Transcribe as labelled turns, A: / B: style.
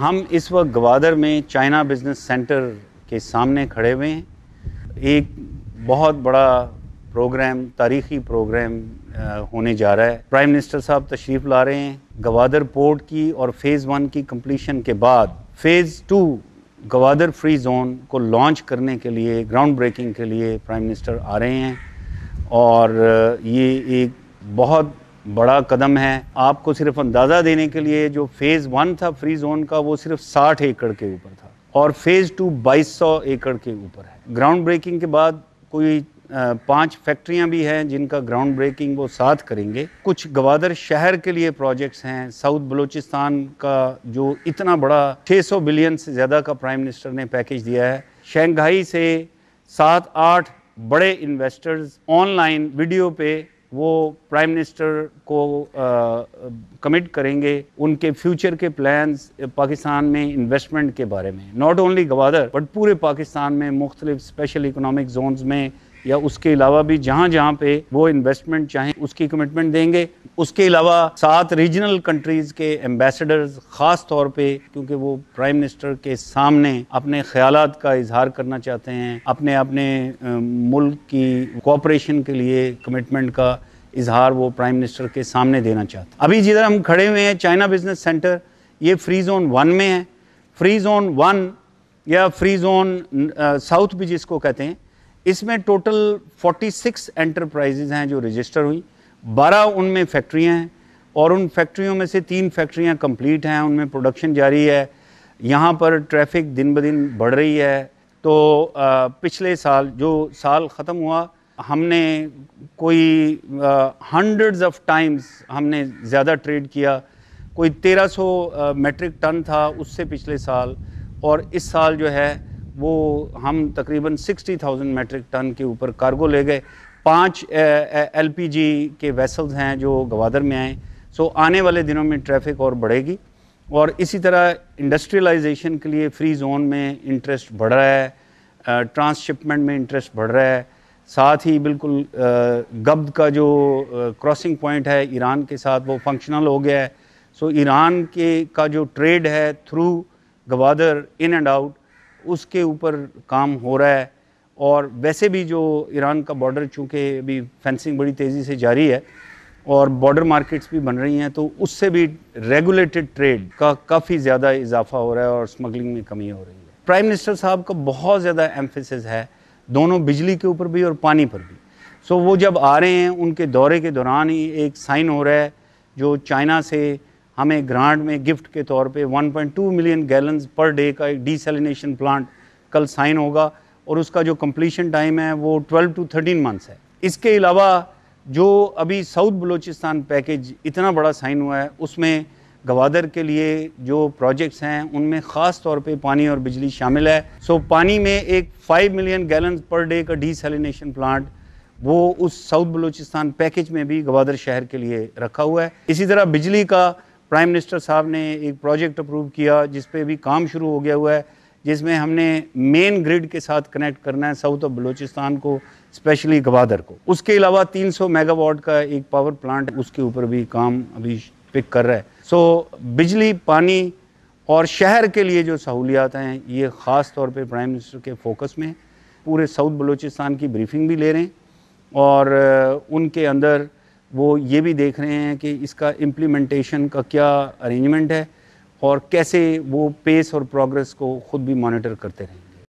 A: हम इस वक्त गवादर में चाइना बिजनेस सेंटर के सामने खड़े हुए हैं एक बहुत बड़ा प्रोग्राम तारीखी प्रोग्राम होने जा रहा है प्राइम मिनिस्टर साहब तशरीफ़ ला रहे हैं गवादर पोर्ट की और फ़ेज़ वन की कम्प्लीशन के बाद phase two Gwadar free zone को लॉन्च करने के लिए ग्राउंड ब्रेकिंग के लिए प्राइम मिनिस्टर आ रहे हैं और ये एक बहुत बड़ा कदम है आपको सिर्फ अंदाज़ा देने के लिए जो फ़ेज़ वन था फ्री जोन का वो सिर्फ 60 एकड़ के ऊपर था और फ़ेज़ टू 2200 एकड़ के ऊपर है ग्राउंड ब्रेकिंग के बाद कोई पांच फैक्ट्रियां भी हैं जिनका ग्राउंड ब्रेकिंग वो साथ करेंगे कुछ गवादर शहर के लिए प्रोजेक्ट्स हैं साउथ बलूचिस्तान का जो इतना बड़ा 600 बिलियन से ज़्यादा का प्राइम मिनिस्टर ने पैकेज दिया है शंघाई से सात आठ बड़े इन्वेस्टर्स ऑनलाइन वीडियो पे वो प्राइम मिनिस्टर को कमिट uh, करेंगे उनके फ्यूचर के प्लान्स uh, पाकिस्तान में इन्वेस्टमेंट के बारे में नॉट ओनली गवादर बट पूरे पाकिस्तान में मुख्तलिफ स्पेशल इकोनॉमिक जोन्स में या उसके अलावा भी जहाँ जहाँ पे वो इन्वेस्टमेंट चाहें उसकी कमिटमेंट देंगे उसके अलावा सात रीजनल कंट्रीज़ के एम्बेसडर्स ख़ास तौर पे क्योंकि वो प्राइम मिनिस्टर के सामने अपने ख्याल का इजहार करना चाहते हैं अपने अपने मुल्क की कोऑपरेशन के लिए कमिटमेंट का इजहार वो प्राइम मिनिस्टर के सामने देना चाहते हैं अभी जिधर हम खड़े हुए हैं चाइना बिजनेस सेंटर ये फ्री जोन वन में है फ्री जोन वन या फ्री जोन साउथ भी जिसको कहते हैं इसमें टोटल 46 एंटरप्राइजेज हैं जो रजिस्टर हुई 12 उनमें फैक्ट्रियां हैं और उन फैक्ट्रियों में से तीन फैक्ट्रियां कंप्लीट हैं उनमें प्रोडक्शन जारी है यहाँ पर ट्रैफिक दिन ब दिन बढ़ रही है तो आ, पिछले साल जो साल ख़त्म हुआ हमने कोई हंड्रेड्स ऑफ टाइम्स हमने ज़्यादा ट्रेड किया कोई 1300 मैट्रिक टन था उससे पिछले साल और इस साल जो है वो हम तकरीबन 60,000 मेट्रिक टन के ऊपर कार्गो ले गए पाँच एलपीजी के वेसल्स हैं जो गवादर में आए सो आने वाले दिनों में ट्रैफिक और बढ़ेगी और इसी तरह इंडस्ट्रियलाइजेशन के लिए फ्री जोन में इंटरेस्ट बढ़ रहा है ट्रांसशिपमेंट में इंटरेस्ट बढ़ रहा है साथ ही बिल्कुल गब्द का जो क्रॉसिंग पॉइंट है ईरान के साथ वो फंक्शनल हो गया है सो ईरान के का जो ट्रेड है through Gwadar in and out उसके ऊपर काम हो रहा है और वैसे भी जो ईरान का बॉर्डर चूँकि अभी फेंसिंग बड़ी तेज़ी से जारी है और बॉर्डर मार्केट्स भी बन रही हैं तो उससे भी रेगुलेटेड ट्रेड का काफ़ी ज़्यादा इजाफा हो रहा है और स्मगलिंग में कमी हो रही है प्राइम मिनिस्टर साहब का बहुत ज़्यादा एम्फेसिस है दोनों बिजली के ऊपर भी और पानी पर भी सो वो जब आ रहे हैं उनके दौरे के दौरान ही एक साइन हो रहा है जो चाइना से हमें ग्रांट में गिफ्ट के तौर पे 1.2 मिलियन गैलन्स पर डे का एक डीसेलिनेशन प्लांट कल साइन होगा और उसका जो कम्प्लीशन टाइम है वो 12 टू 13 मंथ्स है इसके अलावा जो अभी साउथ बलूचिस्तान पैकेज इतना बड़ा साइन हुआ है उसमें गवादर के लिए जो प्रोजेक्ट्स हैं उनमें ख़ास तौर पे पानी और बिजली शामिल है सो पानी में एक 5 मिलियन गैलन पर डे का डीसेलिनेशन प्लांट वो उस साउथ बलूचिस्तान पैकेज में भी गवादर शहर के लिए रखा हुआ है इसी तरह बिजली का प्राइम मिनिस्टर साहब ने एक प्रोजेक्ट अप्रूव किया जिस पर भी काम शुरू हो गया हुआ है जिसमें हमने मेन ग्रिड के साथ कनेक्ट करना है साउथ ऑफ बलूचिस्तान को स्पेशली गवादर को उसके अलावा 300 मेगावाट का एक पावर प्लांट उसके ऊपर भी काम अभी पिक कर रहा है सो बिजली पानी और शहर के लिए जो सहूलियात हैं ये ख़ास तौर पे प्राइम मिनिस्टर के फोकस में पूरे साउथ बलूचिस्तान की ब्रीफिंग भी ले रहे हैं और उनके अंदर वो ये भी देख रहे हैं कि इसका इम्प्लीमेंटेशन का क्या अरेंजमेंट है और कैसे वो पेस और प्रोग्रेस को ख़ुद भी मॉनिटर करते रहें